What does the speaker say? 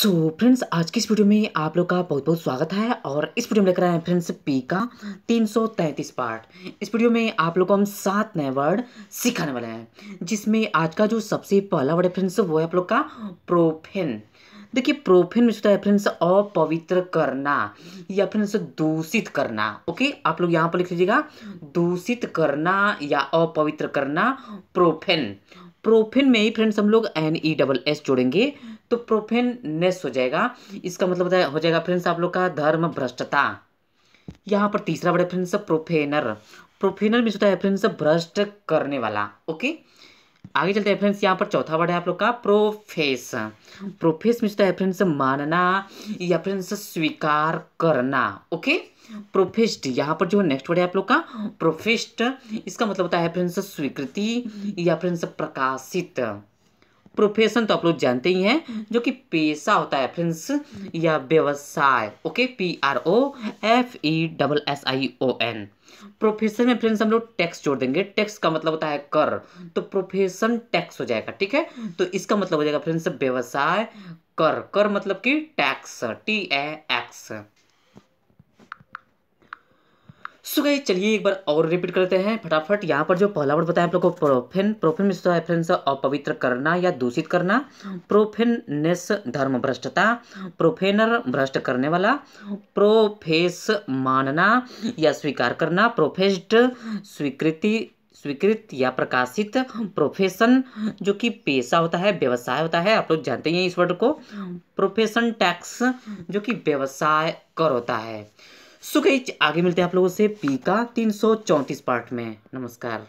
सो so, friends आज की इस वीडियो में आप लोग का बहुत बहुत स्वागत है और इस वीडियो में लेकर आए फ्रेंड्स पी का 333 पार्ट इस वीडियो में आप लोग को हम सात नए वर्ड सिखाने वाले हैं जिसमें आज का जो सबसे पहला वर्ड है फ्रेंड्स वो है आप लोग का प्रोफेन देखिए प्रोफेन में है फ्रेंड्स अपवित्र करना या फ्रेंड्स दूषित करना ओके आप लोग यहाँ पर लिख लीजिएगा दूषित करना या अपवित्र करना प्रोफेन प्रोफेन में ही फ्रेंड्स हम लोग एन ई डबल एस जोड़ेंगे तो प्रोफेननेस हो जाएगा इसका मतलब हो जाएगा फ्रेंड्स आप लोग का धर्म भ्रष्टता यहाँ पर तीसरा बड़े फ्रेंड्स प्रोफेनर प्रोफेनर मीन होता है फ्रेंड्स भ्रष्ट करने वाला ओके आगे चलते हैं फ्रेंड्स यहाँ पर चौथा वर्ड है आप लोग का प्रोफेस प्रोफेस मीन होता है फ्रेंड्स मानना या फ्रेंड्स स्वीकार करना ओके प्रोफेस्ट यहाँ पर जो नेक्स्ट वर्ड है आप लोग का प्रोफेस्ट इसका मतलब होता है फ्रेंड्स स्वीकृति या फ्रेंड्स प्रकाशित प्रोफेशन तो आप लोग जानते ही हैं हम्म। जो कि पेशा होता है फ्रेंड्स हम्म। या व्यवसाय okay P R O F E double S I O N profession में फ्रेंड्स हम लोग टैक्स जोड़ देंगे टैक्स का मतलब होता है कर हम्म। तो प्रोफेशन टैक्स हो जाएगा ठीक है तो इसका मतलब हो जाएगा फ्रेंड्स व्यवसाय कर कर मतलब कि tax T A X so तो गई चलिए एक बार और रिपीट करते हैं फटाफट यहाँ पर जो पहला वर्ड बताया आप लोग को प्रोफेन प्रोफेन मिस्टर है फ्रेंड्स अपवित्र करना या दूषित करना प्रोफेननेस हाँ। धर्म भ्रष्टता प्रोफेनर हाँ। भ्रष्ट करने वाला प्रोफेस हाँ। मानना या स्वीकार करना प्रोफेस्ड स्वीकृति स्वीकृत या प्रकाशित प्रोफेशन जो कि पेशा होता है व्यवसाय होता है आप लोग जानते हैं इस वर्ड को प्रोफेशन टैक्स जो कि व्यवसाय कर होता है सुख आगे मिलते हैं आप लोगों से पी का तीन पार्ट में नमस्कार